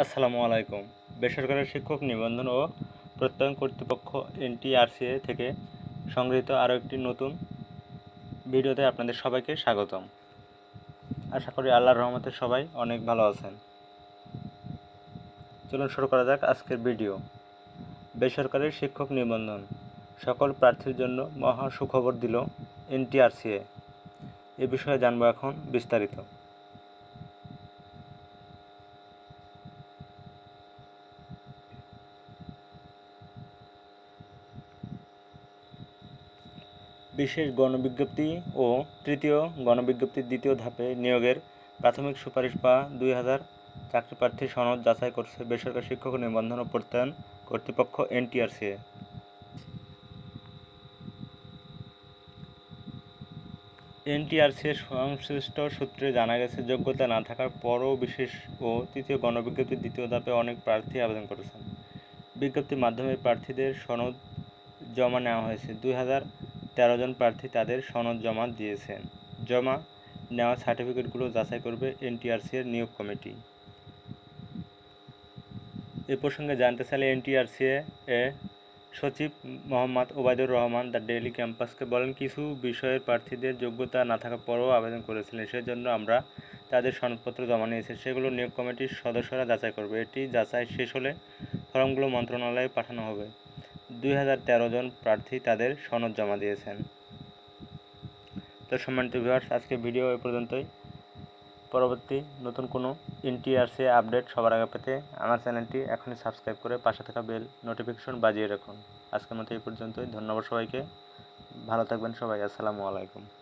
আসসালামু আলাইকুম বেসরকারি শিক্ষক নিবন্ধন ও প্রত্যয়ন কর্তৃপক্ষ এনটিআরসিএ থেকে সংগৃহীত আরও একটি নতুন ভিডিওতে আপনাদের সবাইকে স্বাগতম আশা করি আল্লাহর রহমতে সবাই অনেক ভালো আছেন চলুন শুরু করা যাক আজকের ভিডিও বেসরকারি শিক্ষক নিবন্ধন সকল প্রার্থীর জন্য মহা সুখবর দিল এনটিআরসিএ এ বিষয়ে জানবো এখন বিস্তারিত বিশেষ গণবিজ্ঞপ্তি ও তৃতীয় গণবিজ্ঞপ্তির দ্বিতীয় ধাপে নিয়োগের প্রাথমিক সুপারিশ বা দুই হাজার চাকরি প্রার্থী সনদ যাচাই করছে বেসরকারি শিক্ষক নিবন্ধন ও প্রত্যয়ন কর্তৃপক্ষ এনটিআরসি এর সংশ্লিষ্ট সূত্রে জানা গেছে যোগ্যতা না থাকার পরও বিশেষ ও তৃতীয় গণবিজ্ঞপ্তির দ্বিতীয় ধাপে অনেক প্রার্থী আবেদন করেছেন বিজ্ঞপ্তির মাধ্যমে প্রার্থীদের সনদ জমা নেওয়া হয়েছে দুই হাজার তেরো জন প্রার্থী তাদের সনদ জমা দিয়েছেন জমা নেওয়া সার্টিফিকেটগুলো যাচাই করবে এনটিআরসি এর নিয়োগ কমিটি এ প্রসঙ্গে জানতে চাইলে এনটিআরসি এ সচিব মোহাম্মদ ওবায়দুর রহমান দ্য ডেইলি ক্যাম্পাসকে বলেন কিছু বিষয়ের প্রার্থীদের যোগ্যতা না থাকা পরেও আবেদন করেছিলেন সেজন্য আমরা তাদের সনদপত্র জমা নিয়েছি সেগুলো নিয়োগ কমিটির সদস্যরা যাচাই করবে এটি যাচাই শেষ হলে ফর্মগুলো মন্ত্রণালয়ে পাঠানো হবে দুই জন প্রার্থী তাদের সনদ জমা দিয়েছেন তো সম্মানিত ভিউয়ার্স আজকে ভিডিও এ পর্যন্তই পরবর্তী নতুন কোনো এনটিআরসি আপডেট সবার আগে পেতে আমার চ্যানেলটি এখনই সাবস্ক্রাইব করে পাশে থাকা বেল নোটিফিকেশন বাজিয়ে রাখুন আজকের মতো এই পর্যন্তই ধন্যবাদ সবাইকে ভালো থাকবেন সবাই আসসালামু আলাইকুম